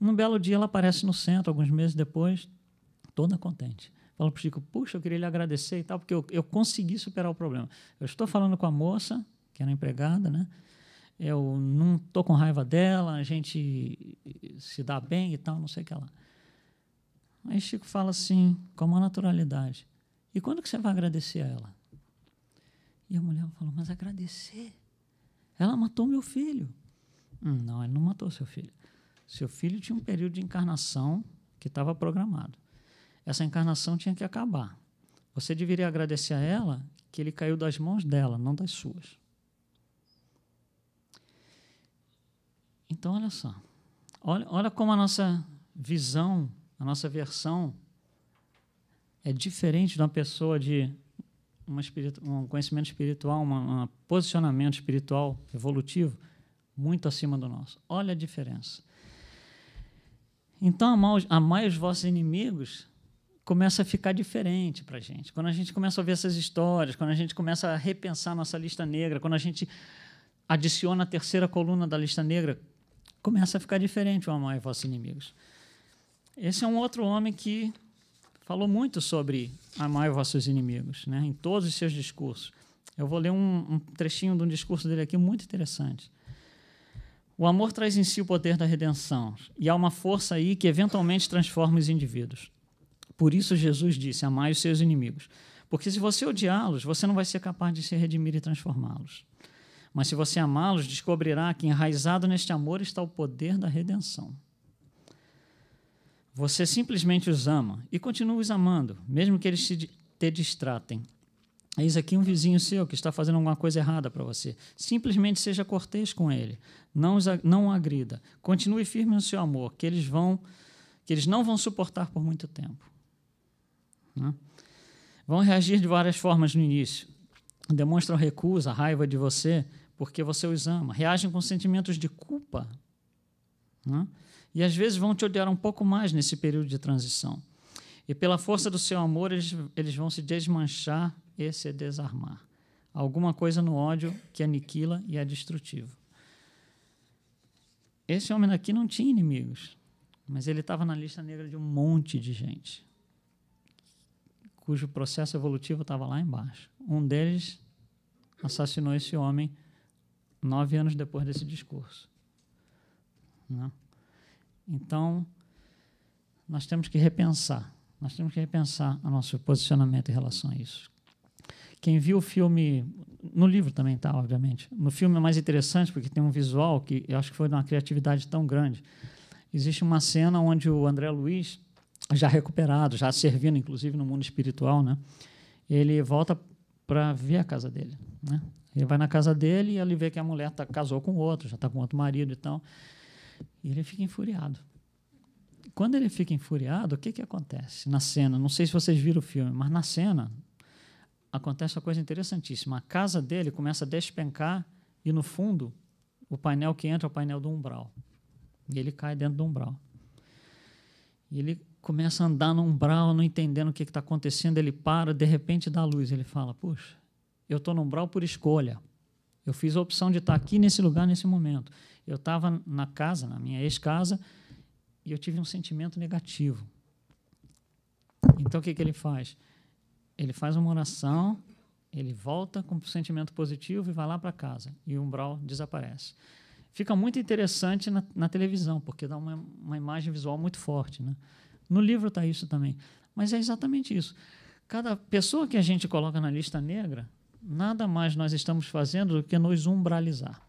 Num belo dia ela aparece no centro, alguns meses depois, toda contente. Fala para o Chico: puxa, eu queria lhe agradecer e tal, porque eu, eu consegui superar o problema. Eu estou falando com a moça, que era empregada, né? eu não tô com raiva dela, a gente se dá bem e tal, não sei o que lá. Aí Chico fala assim, com uma naturalidade: E quando que você vai agradecer a ela? E a mulher falou: Mas agradecer? Ela matou meu filho. Hum, não, ela não matou seu filho. Seu filho tinha um período de encarnação que estava programado. Essa encarnação tinha que acabar. Você deveria agradecer a ela que ele caiu das mãos dela, não das suas. Então, olha só. Olha, olha como a nossa visão, a nossa versão é diferente de uma pessoa de espiritu- um conhecimento espiritual, um posicionamento espiritual evolutivo muito acima do nosso. Olha a diferença. Então, amar os, amar os vossos inimigos começa a ficar diferente para a gente. Quando a gente começa a ver essas histórias, quando a gente começa a repensar nossa lista negra, quando a gente adiciona a terceira coluna da lista negra, começa a ficar diferente o amar os vossos inimigos. Esse é um outro homem que falou muito sobre amar vossos inimigos, né? em todos os seus discursos. Eu vou ler um, um trechinho de um discurso dele aqui muito interessante. O amor traz em si o poder da redenção, e há uma força aí que eventualmente transforma os indivíduos. Por isso Jesus disse: amai os seus inimigos. Porque se você odiá-los, você não vai ser capaz de se redimir e transformá-los. Mas se você amá-los, descobrirá que enraizado neste amor está o poder da redenção. Você simplesmente os ama e continua os amando, mesmo que eles te distratem. Eis aqui um vizinho seu que está fazendo alguma coisa errada para você. Simplesmente seja cortês com ele. Não, os, não o agrida. Continue firme no seu amor, que eles vão que eles não vão suportar por muito tempo. Né? Vão reagir de várias formas no início demonstram recusa, raiva de você, porque você os ama. Reagem com sentimentos de culpa. Né? E às vezes vão te odiar um pouco mais nesse período de transição. E pela força do seu amor, eles, eles vão se desmanchar e se desarmar. Alguma coisa no ódio que aniquila e é destrutivo. Esse homem aqui não tinha inimigos, mas ele estava na lista negra de um monte de gente cujo processo evolutivo estava lá embaixo. Um deles assassinou esse homem nove anos depois desse discurso. Né? Então, nós temos que repensar. Nós temos que repensar o nosso posicionamento em relação a isso. Quem viu o filme, no livro também está, obviamente. No filme é mais interessante porque tem um visual que eu acho que foi de uma criatividade tão grande. Existe uma cena onde o André Luiz já recuperado, já servindo, inclusive, no mundo espiritual, né? Ele volta para ver a casa dele, né? Ele vai na casa dele e ele vê que a mulher tá, casou com outro, já está com outro marido e tal. E ele fica enfuriado. Quando ele fica enfuriado, o que, que acontece na cena? Não sei se vocês viram o filme, mas na cena acontece uma coisa interessantíssima. A casa dele começa a despencar e, no fundo, o painel que entra é o painel do umbral. E ele cai dentro do umbral. E ele começa a andar num umbral, não entendendo o que está acontecendo, ele para, de repente dá luz. Ele fala: Poxa, eu estou no umbral por escolha. Eu fiz a opção de estar tá aqui nesse lugar, nesse momento. Eu estava na casa, na minha ex-casa, e eu tive um sentimento negativo. Então o que, que ele faz? Ele faz uma oração, ele volta com um sentimento positivo e vai lá para casa. E o umbral desaparece fica muito interessante na, na, televisão, porque dá uma, uma imagem visual muito forte. Né? No livro está isso também. Mas é exatamente isso. Cada pessoa que a gente coloca na lista negra, nada mais nós estamos fazendo do que nos umbralizar.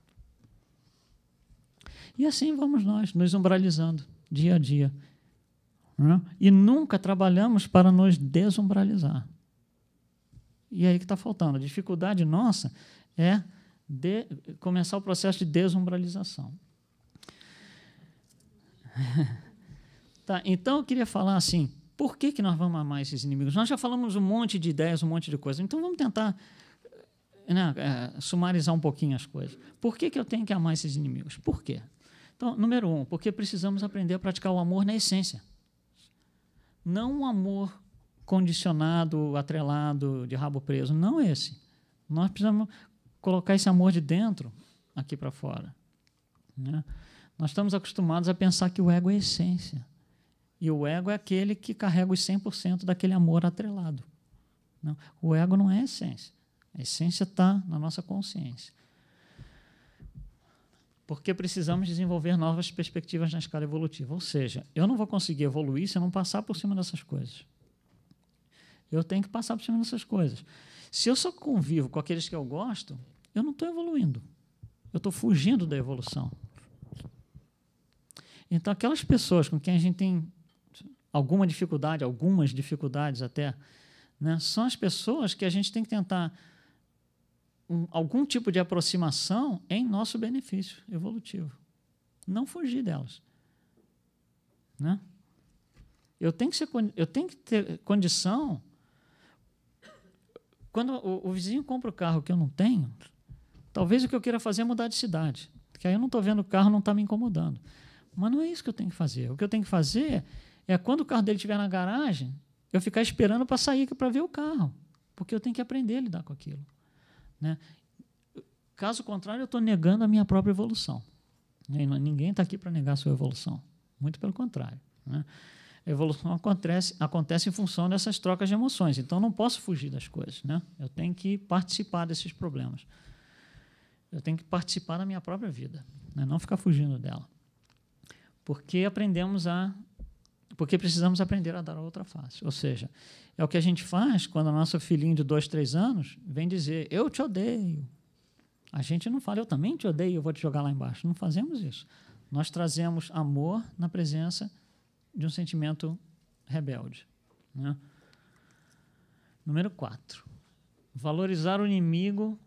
E assim vamos nós, nos umbralizando dia a dia. Né? E nunca trabalhamos para nos desumbralizar. E é aí que está faltando. A dificuldade nossa é de começar o processo de desumbralização. Tá, então eu queria falar assim, por que, que nós vamos amar esses inimigos? Nós já falamos um monte de ideias, um monte de coisas, então vamos tentar né, é, sumarizar um pouquinho as coisas. Por que, que eu tenho que amar esses inimigos? Por quê? Então, número um, porque precisamos aprender a praticar o amor na essência. Não um amor condicionado, atrelado, de rabo preso. Não esse. Nós precisamos colocar esse amor de dentro aqui para fora. Né? Nós estamos acostumados a pensar que o ego é essência. E o ego é aquele que carrega os 100% daquele amor atrelado. Não, o ego não é a essência. A essência está na nossa consciência. Porque precisamos desenvolver novas perspectivas na escala evolutiva. Ou seja, eu não vou conseguir evoluir se eu não passar por cima dessas coisas. Eu tenho que passar por cima dessas coisas. Se eu só convivo com aqueles que eu gosto, eu não estou evoluindo. Eu estou fugindo da evolução. Então, aquelas pessoas com quem a gente tem alguma dificuldade, algumas dificuldades até, né? são as pessoas que a gente tem que tentar um, algum tipo de aproximação em nosso benefício evolutivo. Não fugir delas. Né? Eu, tenho que ser, eu tenho que ter condição. Quando o, o vizinho compra o carro que eu não tenho, talvez o que eu queira fazer é mudar de cidade. Porque aí eu não estou vendo o carro, não está me incomodando. Mas não é isso que eu tenho que fazer. O que eu tenho que fazer é quando o carro dele estiver na garagem, eu ficar esperando para sair para ver o carro, porque eu tenho que aprender a lidar com aquilo. Né? Caso contrário, eu estou negando a minha própria evolução. Né? Ninguém está aqui para negar a sua evolução. Muito pelo contrário. Né? A evolução acontece, acontece em função dessas trocas de emoções. Então, não posso fugir das coisas. Né? Eu tenho que participar desses problemas. Eu tenho que participar da minha própria vida, né? não ficar fugindo dela. Porque aprendemos a porque precisamos aprender a dar a outra face. Ou seja, é o que a gente faz quando o nosso filhinho de dois, três anos vem dizer: Eu te odeio. A gente não fala, eu também te odeio, eu vou te jogar lá embaixo. Não fazemos isso. Nós trazemos amor na presença de um sentimento rebelde. Né? Número 4. Valorizar o inimigo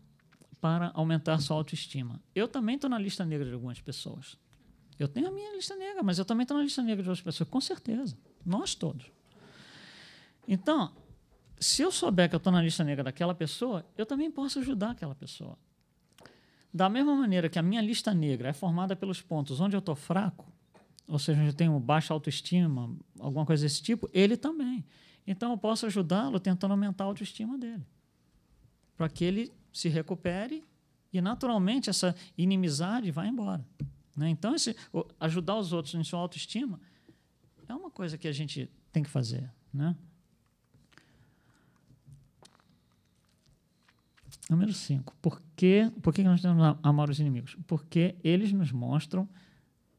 para aumentar sua autoestima. Eu também estou na lista negra de algumas pessoas. Eu tenho a minha lista negra, mas eu também estou na lista negra de outras pessoas, com certeza. Nós todos. Então, se eu souber que eu estou na lista negra daquela pessoa, eu também posso ajudar aquela pessoa. Da mesma maneira que a minha lista negra é formada pelos pontos onde eu estou fraco, ou seja, onde eu tenho baixa autoestima, alguma coisa desse tipo, ele também. Então, eu posso ajudá-lo tentando aumentar a autoestima dele, para que ele se recupere e, naturalmente, essa inimizade vai embora. Né? Então, esse, ajudar os outros em sua autoestima é uma coisa que a gente tem que fazer. Né? Número 5. Por, que, por que nós temos que amar os inimigos? Porque eles nos mostram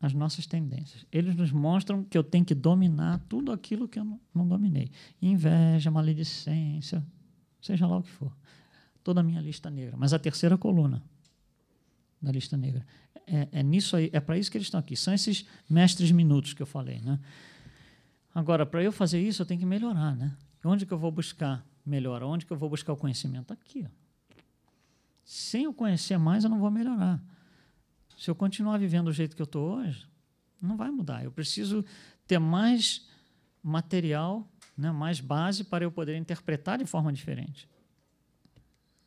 as nossas tendências. Eles nos mostram que eu tenho que dominar tudo aquilo que eu não, não dominei. Inveja, maledicência, seja lá o que for. Toda a minha lista negra. Mas a terceira coluna, da lista negra. É, é nisso aí, é para isso que eles estão aqui. São esses mestres minutos que eu falei, né? Agora, para eu fazer isso, eu tenho que melhorar, né? Onde que eu vou buscar melhor Onde que eu vou buscar o conhecimento? Aqui. Ó. Sem eu conhecer mais, eu não vou melhorar. Se eu continuar vivendo do jeito que eu estou hoje, não vai mudar. Eu preciso ter mais material, né, mais base para eu poder interpretar de forma diferente.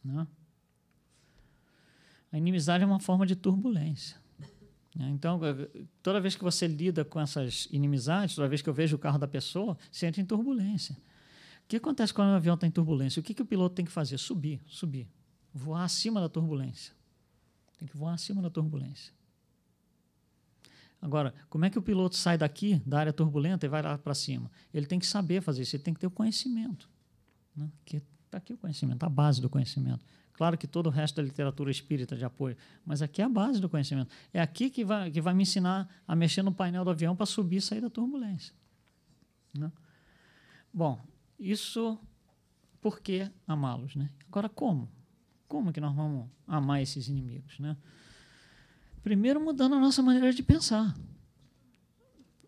Né? A inimizade é uma forma de turbulência. Né? Então, eh, toda vez que você lida com essas inimizades, toda vez que eu vejo o carro da pessoa, você entra em turbulência. O que acontece quando o avião está em turbulência? O que, que o piloto tem que fazer? Subir, subir. Voar acima da turbulência. Tem que voar acima da turbulência. Agora, como é que o piloto sai daqui, da área turbulenta, e vai lá para cima? Ele tem que saber fazer isso, ele tem que ter o conhecimento. Né? Que está aqui o conhecimento, a base do conhecimento. Claro que todo o resto da literatura espírita de apoio, mas aqui é a base do conhecimento. É aqui que vai, que vai me ensinar a mexer no painel do avião para subir e sair da turbulência. Né? Bom, isso por que amá-los? Né? Agora, como? Como que nós vamos amar esses inimigos? Né? Primeiro, mudando a nossa maneira de pensar,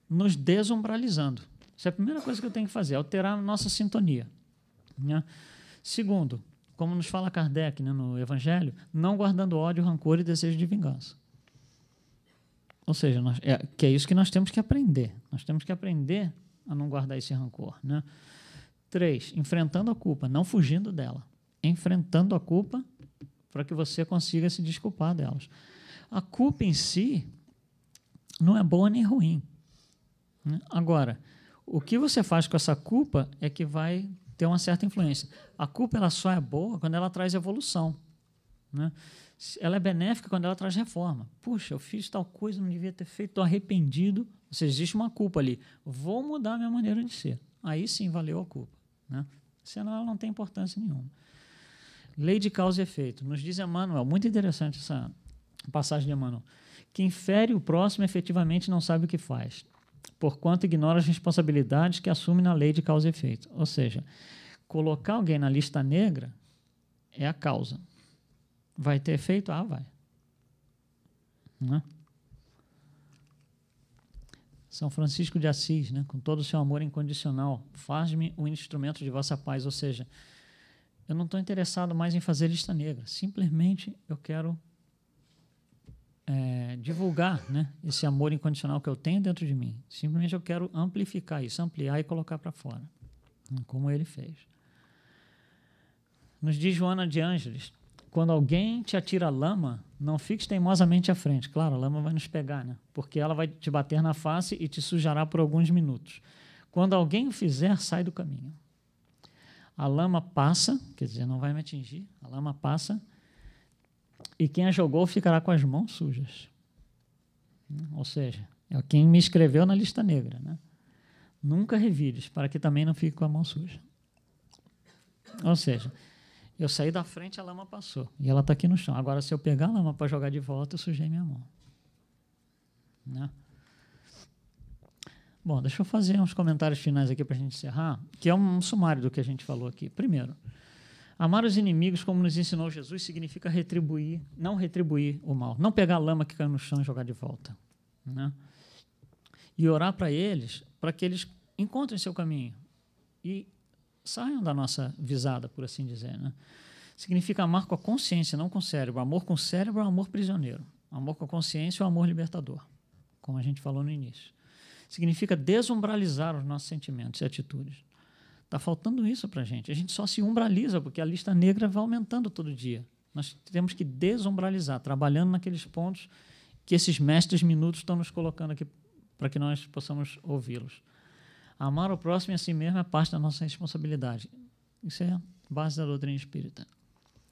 nos desumbralizando. Isso é a primeira coisa que eu tenho que fazer, é alterar a nossa sintonia. Né? Segundo, como nos fala Kardec né, no Evangelho, não guardando ódio, rancor e desejo de vingança. Ou seja, nós, é, que é isso que nós temos que aprender. Nós temos que aprender a não guardar esse rancor. Né? Três, enfrentando a culpa, não fugindo dela. Enfrentando a culpa para que você consiga se desculpar delas. A culpa em si não é boa nem ruim. Né? Agora, o que você faz com essa culpa é que vai tem uma certa influência. A culpa ela só é boa quando ela traz evolução. Né? Ela é benéfica quando ela traz reforma. Puxa, eu fiz tal coisa, não devia ter feito, estou arrependido. Ou seja, existe uma culpa ali. Vou mudar a minha maneira de ser. Aí sim valeu a culpa. Né? Senão ela não tem importância nenhuma. Lei de causa e efeito. Nos diz Emmanuel, muito interessante essa passagem de Emmanuel. Quem fere o próximo efetivamente não sabe o que faz porquanto ignora as responsabilidades que assume na lei de causa e efeito. Ou seja, colocar alguém na lista negra é a causa. Vai ter efeito? Ah, vai. Né? São Francisco de Assis, né? com todo o seu amor incondicional, faz-me um instrumento de vossa paz. Ou seja, eu não estou interessado mais em fazer lista negra, simplesmente eu quero é, divulgar né, esse amor incondicional que eu tenho dentro de mim. Simplesmente eu quero amplificar isso, ampliar e colocar para fora, né, como ele fez. Nos diz Joana de Ângeles: quando alguém te atira lama, não fique teimosamente à frente. Claro, a lama vai nos pegar, né? porque ela vai te bater na face e te sujará por alguns minutos. Quando alguém o fizer, sai do caminho. A lama passa, quer dizer, não vai me atingir, a lama passa e quem a jogou ficará com as mãos sujas. Ou seja, é quem me escreveu na lista negra. Né? Nunca revires, para que também não fique com a mão suja. Ou seja, eu saí da frente, a lama passou. E ela está aqui no chão. Agora, se eu pegar a lama para jogar de volta, eu sujei minha mão. Né? Bom, deixa eu fazer uns comentários finais aqui para a gente encerrar, que é um sumário do que a gente falou aqui. Primeiro, Amar os inimigos, como nos ensinou Jesus, significa retribuir, não retribuir o mal, não pegar a lama que caiu no chão e jogar de volta. Né? E orar para eles, para que eles encontrem seu caminho e saiam da nossa visada, por assim dizer. Né? Significa amar com a consciência, não com o cérebro. Amor com o cérebro é o amor prisioneiro. Amor com a consciência é o amor libertador, como a gente falou no início. Significa desumbralizar os nossos sentimentos e atitudes. Está faltando isso para a gente. A gente só se umbraliza, porque a lista negra vai aumentando todo dia. Nós temos que desumbralizar, trabalhando naqueles pontos que esses mestres minutos estão nos colocando aqui para que nós possamos ouvi-los. Amar o próximo e a si mesmo é parte da nossa responsabilidade. Isso é a base da doutrina espírita.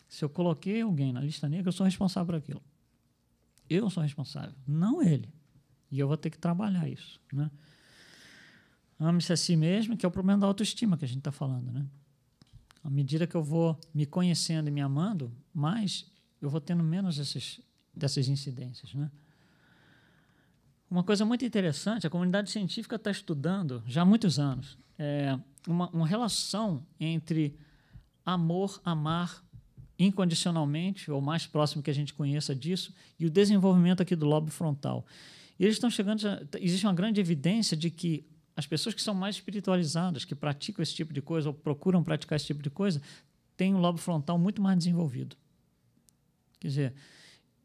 Se eu coloquei alguém na lista negra, eu sou responsável por aquilo. Eu sou responsável, não ele. E eu vou ter que trabalhar isso. Né? Ame-se a si mesmo, que é o problema da autoestima que a gente está falando, né? À medida que eu vou me conhecendo e me amando, mais eu vou tendo menos esses, dessas incidências, né? Uma coisa muito interessante, a comunidade científica está estudando já há muitos anos é, uma, uma relação entre amor, amar incondicionalmente, ou mais próximo que a gente conheça disso, e o desenvolvimento aqui do lobo frontal. E eles estão chegando. A, existe uma grande evidência de que as pessoas que são mais espiritualizadas, que praticam esse tipo de coisa ou procuram praticar esse tipo de coisa, têm o lobo frontal muito mais desenvolvido. Quer dizer,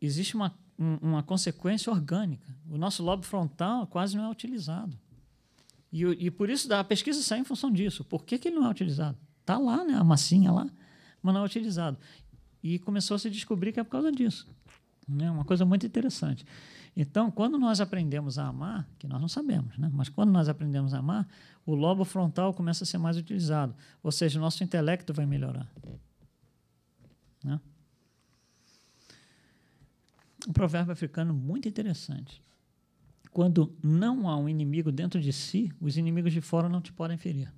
existe uma, um, uma consequência orgânica. O nosso lobo frontal quase não é utilizado. E, e por isso a pesquisa sai em função disso. Por que, que ele não é utilizado? Está lá, né? a massinha lá, mas não é utilizado. E começou a se descobrir que é por causa disso. É né? uma coisa muito interessante. Então, quando nós aprendemos a amar, que nós não sabemos, né? mas quando nós aprendemos a amar, o lobo frontal começa a ser mais utilizado. Ou seja, o nosso intelecto vai melhorar. Né? Um provérbio africano muito interessante. Quando não há um inimigo dentro de si, os inimigos de fora não te podem ferir.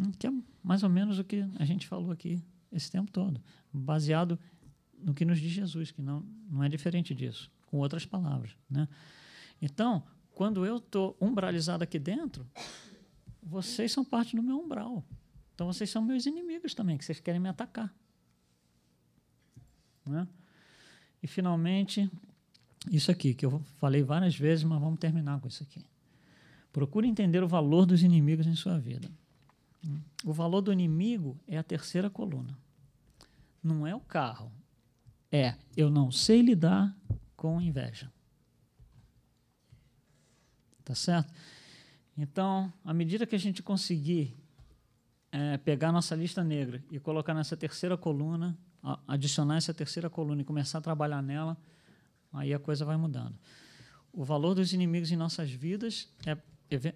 Hum, que é mais ou menos o que a gente falou aqui esse tempo todo, baseado no que nos diz Jesus, que não, não é diferente disso com outras palavras. Né? Então, quando eu estou umbralizado aqui dentro, vocês são parte do meu umbral. Então, vocês são meus inimigos também, que vocês querem me atacar. Né? E, finalmente, isso aqui, que eu falei várias vezes, mas vamos terminar com isso aqui. Procure entender o valor dos inimigos em sua vida. O valor do inimigo é a terceira coluna. Não é o carro. É eu não sei lidar com inveja. Tá certo? Então, à medida que a gente conseguir é, pegar nossa lista negra e colocar nessa terceira coluna, adicionar essa terceira coluna e começar a trabalhar nela, aí a coisa vai mudando. O valor dos inimigos em nossas vidas é,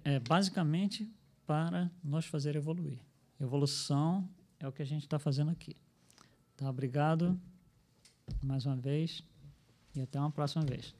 é basicamente para nos fazer evoluir. Evolução é o que a gente está fazendo aqui. Tá, obrigado mais uma vez. E até uma próxima vez.